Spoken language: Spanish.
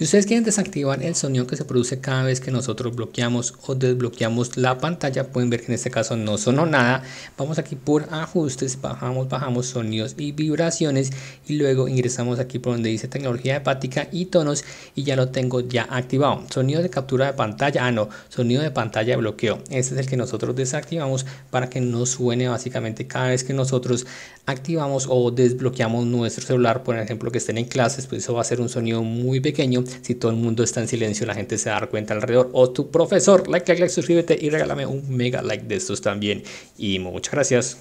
Si ustedes quieren desactivar el sonido que se produce cada vez que nosotros bloqueamos o desbloqueamos la pantalla, pueden ver que en este caso no sonó nada. Vamos aquí por ajustes, bajamos, bajamos sonidos y vibraciones y luego ingresamos aquí por donde dice tecnología hepática y tonos y ya lo tengo ya activado. Sonido de captura de pantalla, ah no, sonido de pantalla de bloqueo. Este es el que nosotros desactivamos para que no suene básicamente cada vez que nosotros activamos o desbloqueamos nuestro celular, por ejemplo que estén en clases, pues eso va a ser un sonido muy pequeño si todo el mundo está en silencio, la gente se va a dar cuenta alrededor. O tu profesor, like, like, like, suscríbete y regálame un mega like de estos también. Y muchas gracias.